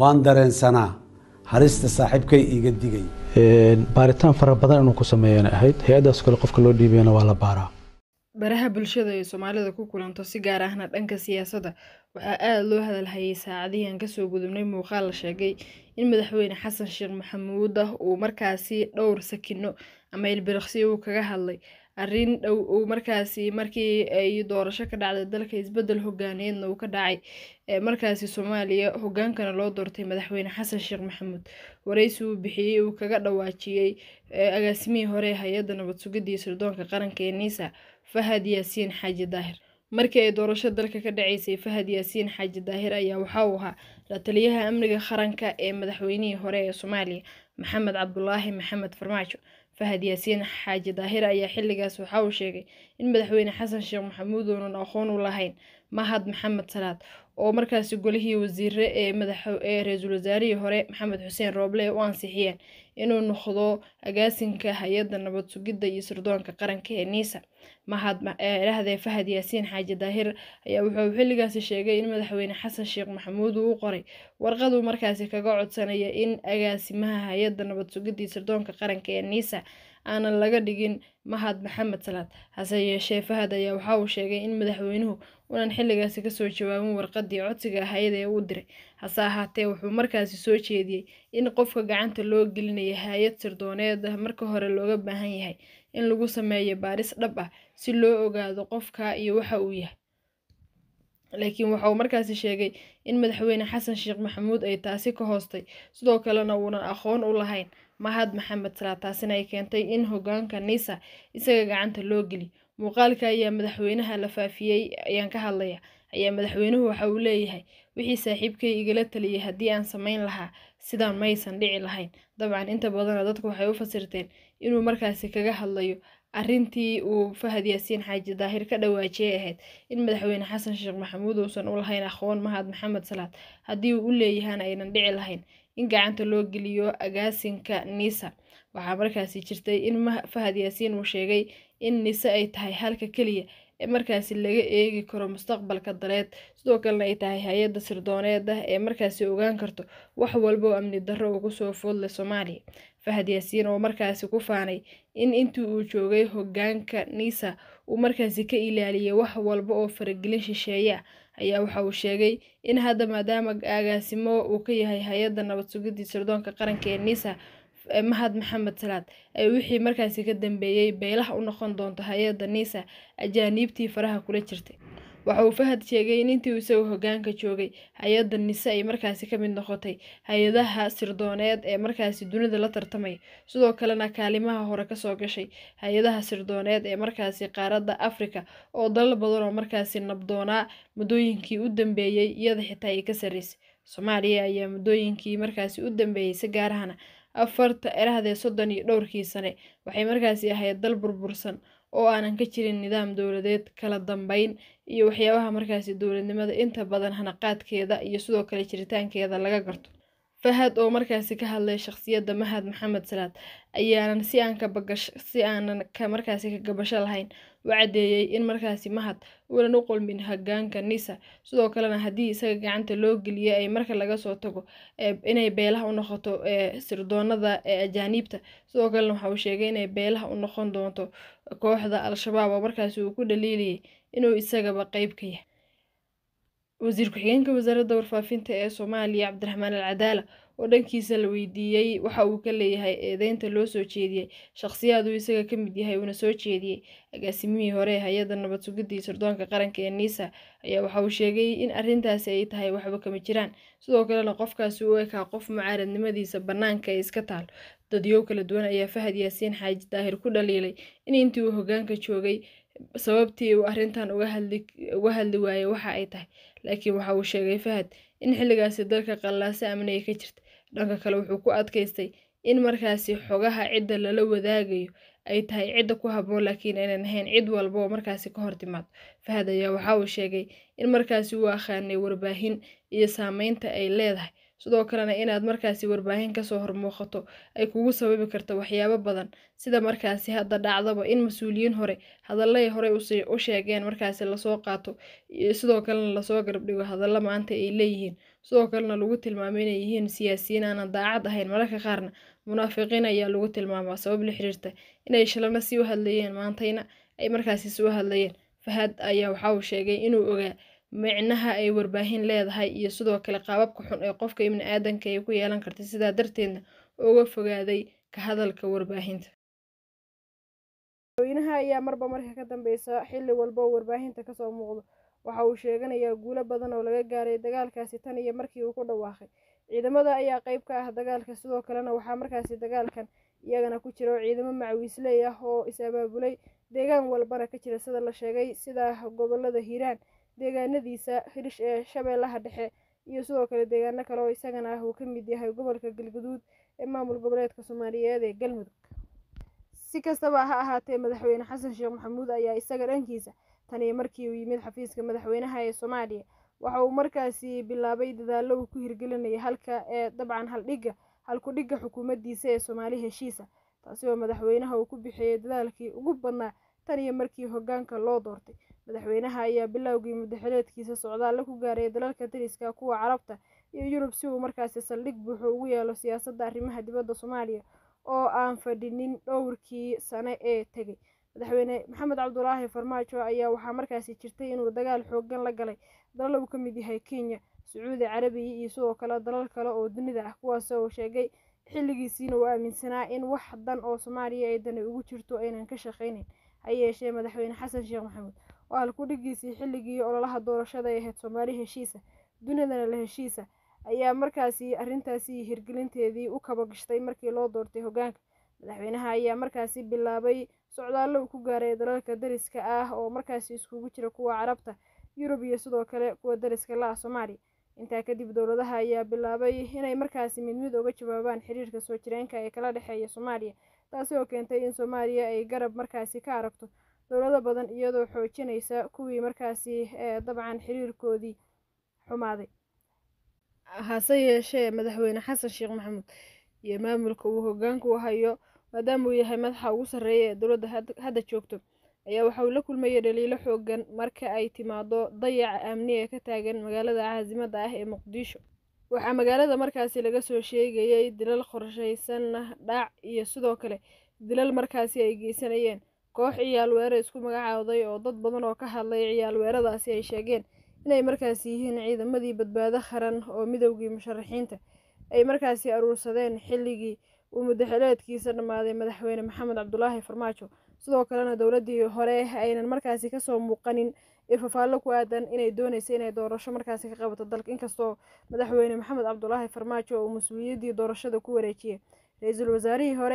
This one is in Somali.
waan dareensanaa halista saaxiibkay iga digay baaritaan fara badan inuu ku sameeyana ahayd hay-addaas kale qofka loo dhiibayana waa la baaraa baraha bulshada ee soomaalida ku kulanto si gaar ahna dhanka siyaasadda waxaa aada loo hadalhayay saacadihii aan kasoo gudubnay muuqaal la sheegay in madaxweyne xasan sheekh maxamuud ah uu markaasi dhowr sakino ama ilbiriqsi uu kaga hadlay arrin dhow uu markaasi markii ay doorasho ka dhacday dalka isbedel hogaaneedna uu ka dhacay markaasi soomaaliya hogaankana loo doortay madaxweyne xasan sheekh maxamuud waraysi uu bixiyey uu kaga dhawaajiyey agaasimihii hore ee hay-adda nabad sugidii sirdoonka qaranka ee niisa fahad yaasiin xaaji daahir markii ay doorasho dalka ka dhaceysay fahad yaasiin xaaji daahir ayaa waxa uu ahaa la amniga qaranka ee madaxweynihii hore ee soomaaliya maxamed cabdulaahi maxamed farmaajo fahad yaasiin xaaji daahir ayaa xilligaas waxa uu sheegay in madaxweyne xasan sheekh maxamuud uunan aqoon u lahayn mahad maxamed salaad oo markaasi golihii wasiire ee madaxee ra-iisul wasaarihii hore maxamed xuseen rooble ay u ansixiyeen inuu noqdo agaasinka hay-adda nabad sugidda iyo sirdoonka qaranka ee niisa mahad idhahde eh, fahad yaasiin xaaji daahir ayaa wuxuu xilligaasi sheegay in madaxweyne xasan sheekh maxamuud uu u qoray warqaduu markaasi kaga codsanaya in agaasimaha hay-adda nabad sugidii sirdoonka qaranka ee niisa aanan laga dhigin mahad maxamed salaad hase yeeshee fahad ayaa waxa uu sheegay in madaxweynuhu unan xilligaasi kasoo jawaabin warqadii codsiga ahayd ee uu diray hase ahaatee wuxuu markaasi soo jeediyey in qofka gacanta loo gelinaya hay-ad sirdooneed marka hore looga baahan yahay in lagu sameeyo baaris dhab ah si loo ogaado qofka iyo waxa uu yahay laakiin waxa uu markaasi sheegay in madaxweyne xasan sheekh maxamuud ay taasi ka hoostay sidoo kalena uunan aqoon u lahayn mahad maxamed salaa taasina ay keentay in hogaanka niisa isaga gacanta loo geli muuqaalka ayaa madaxweynaha la faafiyey ayaan ka hadlaya ayaa madaxweynuhu waxa uu leeyahay wixii saaxiibkay igala taliyay haddii aan samayn lahaa sidaan maysan dhici lahayn dabcan inta badana dadku waxay u fasirteen inuu markaasi kaga hadlayo arrintii uu fahad yaasiin xaaji daahir ka dhawaajiyay ahayd in madaxweyne xasan sheekh maxamuud uusan u lahayn akhoon mahad maxamed salaad haddii uu u leeyahaana aynan dhici lahayn in gacanta loo geliyo agaasinka nisa waxaa markaasi jirtay in fahad yaasiin uu sheegay in nise ay tahay halka keliya markaasi laga eegi karo mustaqbalka daleed sidoo kalena ay tahay hay-adda sirdooneed ah ee markaasi ogaan karto wax walba oo amni darro ugu soo foodle soomaaliya fahad yaasiin oo markaasi ku faanay in intii uu joogay hoggaanka niisa uu markaasi ka ilaaliyay wax walba oo faragelin shisheeya ayaa waxa uu sheegay in hadda maadaama agaasimo uu ka yahay hay-adda nabad sugidii sirdoonka qaranka ee niisa mahad maxamed salaad ay wixii markaasi ka dambeeyey beylaha u noqon doonto hay-adda niisa ajaaniibtii faraha kula jirtay waxa uu fahad sheegay in intii isagu hogaanka joogay hay-adda nise ay markaasi ka mid noqotay hay-adaha sirdooneed ee markaasi dunida la tartamaya sidoo kalena kaalimaha hore kasoo gashay hay-adaha sirdooneed ee markaasi qaaradda afrika oo dalal badan oo markaasi nabdoonaa muddooyinkii u dambeeyey iyada xitaa ay ka sarreysay soomaaliya ayaa muddooyinkii markaasi u dambeeyey si gaarahana afarta erahdee soddon iyo dhowrkii sane waxay markaasi ahayd dal burbursan oo aanan ka jirin nidaam dowladeed kala dambeyn iyo waxyaabaha markaasi dowladnimada inta badan hanaqaadkeeda iyo sidoo kale jiritaankeeda laga garto fahad oo markaasi ka hadlay shakhsiyadda Mahad Maxamed Salaad ayaanan si aan kabaga aanan ka markaasi ka gabasho lahayn u caddeeyay in markaasi Mahad uunan u qulmin hagaanka NISA sidoo kalena haddii isaga gacanta loo geliyay ay marka laga soo tago eh, inay beelaha u noqoto eh, sirdoonada eh, ajaaniibta sidoo kalena waxa uu sheegay inay beelaha u noqon doonto kooxda al-shabaab oo markaasi uu ku dhaliiliyay inuu isagaba qeyb ka yahay wasiir ku-xigeenka wasaaradda warfaafinta ee soomaaliya cabdiraxmaan al cadaala oo dhankiisa la weydiiyey waxa uu ka leeyahay eedeynta loo soo jeediyey shakhsiyaaduu isaga ka mid yahay uuna soo jeediyey agaasimihii hore ee hay-adda nabad sugidda iyo sirdoonka qaranka ee niisa ayaa waxa uu sheegay in arrintaasi ay tahay waxba kama jiraan sidoo kalena qofkaasi u ekaa qof mucaaradnimadiisa bannaanka ee iska taal dadyow kala duwan ayaa fahad yaasiin xaaji daahir ku dhaliilay in intii uu hoggaanka joogay sababtii uu arrintan uga hadli waayay waxa ay tahay laakiin waxa uu sheegay Fahad in xilligaasi dalka qallaase amni ay ka jirta dhanka kale wuxuu ku adkaystay in markaasi xogaha cidda lala wadaagayo ay tahay cidda ku haboon laakiin aynan ahayn cid walba oo markaasi ka hor timaado fahad ayaa waxa uu sheegay in markaasi uu aqaanay warbaahin iyo saameynta ay leedahay sidoo kalena inaad markaasi warbaahin kasoo hormuuqato ay kugu sababi karto waxyaabo badan sida markaasi hadda dhacdaba in mas-uuliyiin hore hadallay horey u sheegeen markaasi lasoo qaato sidoo kalena lasoo garbdhigo hadalla maanta ay leeyihiin sidoo kalena lagu tilmaamo inay yihiin siyaasiyiin aanan daacad ahayn mararka qaarna munaafiqiin ayaa lagu tilmaamaa sabab la xiriirta inay shalana sii u hadlayeen maantayna ay markaasi u hadlayeen fahad ayaa waxa uu sheegay inuu ogaa micnaha ay warbaahin leedahay iyo sidoo kale qaababka xun ee qofka ibni aadanka ay ku yeelan kartay sidaa darteedna uga fogaaday ka hadalka warbaahinta madaxweynaha ayaa marba marka ka dambeysa xili walba oo warbaahinta kasoo muuqdo waxa uu sheeganayaa guulo badan oo laga gaaray dagaalkaasi tan iyo markii uu ku dhawaaqay ciidamada ayaa qeyb ka ah dagaalka sidoo kalena waxaa markaasi dagaalkan iyagana ku jira oo ciidamo macawiisley ah oo is abaabulay deegaan walbana ka jira sida la sheegay sida gobolada hiiraan deegaanadiisa hirish ee shabeellaha dhexe iyo sidoo kale deegaano kale oo isagana ah uu ka mid yahay gobolka galguduud ee maamul goboleedka soomaaliyeed ee galmudug si kastaba ha ahaatee madaxweyne xasan sheekh maxamuud ayaa isaga dhankiisa tan iyo markii uu yimid xafiiska madaxweynaha ee soomaaliya waxa uu markaasi bilaabay dadaallo uu ku hirgelinaya halka ee dabcan haldhigga halku-dhigga xukuumaddiisa ee soomaali heshiisa taasi oo madaxweynaha uu ku bixiyey dadaalkii ugu badnaa tan iyo markii hoggaanka loo doortay madaxweynaha ayaa bilowgii muddo socdaalla ku gaaray dalalka dariska kuwa carabta iyo yurub si uu markaasi saldhig buuxu ugu yeelo siyaasadda arrimaha dibadda soomaaliya oo aan fadhinin dhowrkii sane ee tegay madaxweyne maxamed cabdulaahi farmaajo ayaa waxaa markaasi jirtay inuu dagaal xoogan la galay dalal uu ka mid yahay kenya sacuudi carabiya iyo sidoo kale dalal kale oo dunida ah kuwaas uu sheegay xilligiisiina uu aaminsanaa in wax dan oo soomaaliya ay dani ugu jirto aynan ka shaqaynayn ha yeeshee madaxweyne xasan sheekh maxamuud oo dhigiisii xilligii ololaha doorashada ee ahayd soomaali heshiisa ah. dunidana la heshiisa ah. ayaa markaasi arintaasi hirgelinteedii u kaba gashtay markii loo doortay hogaanka madaxweynaha ayaa markaasi bilaabay socdaallo uu ku gaaray dalalka dariska ah oo markaasi iskugu jira kuwa carabta yurub iyo sidoo kale kuwa dariska la ah soomaaliya intaa kadib dowladaha ayaa bilaabay inay markaasi midmid uga jawaabaan xiriirka soo jireenka ee kala dhexeeya soomaaliya taasi oo keentay in soomaaliya ay garab markaasi ka aragto dowlado badan iyadoo xoojinaysa kuwii markaasi dabcan xiriirkoodii xumaaday hase yeeshee madaxweyne xasan sheekh maxamuud iyo maamulka uu hogaanku hayo maadaama uu yahay madaxa ugu sarreeya ee dowladda hadda joogto ayaa waxa uu la kulmayay dhaliilo xoogan marka ay timaado dayaca amniga ka taagan magaalada caasimada ah ee muqdisho waxaa magaalada markaasi laga soo sheegayay dilal qorshaysan dhaac iyo sidoo kale dilal markaasi ay geysanayeen koox ciyaal weerar isku magacaawday oo dad badan oo ka hadlay ciyaal weeradaasi ay sheegeen inay markaasi yihiin ciidamadii badbaado qaran oo midowgii musharaxiinta ay markaasi aruursadeen xilligii uu muddaxileedkiisa dhammaaday madaxweyne maxamed cabdulaahi farmaajo sidoo kalena dowladdii hore aynan markaasi kasoo muuqanin fafaallo ku aadan inay doonaysa inay doorasho markaasi ka qabato dalka inkastoo madaxweyne maxamed cabdulaahi farmaajo uu mas uuliyaddii doorashada ku wareejiyay ra-iisul wasaarihii hore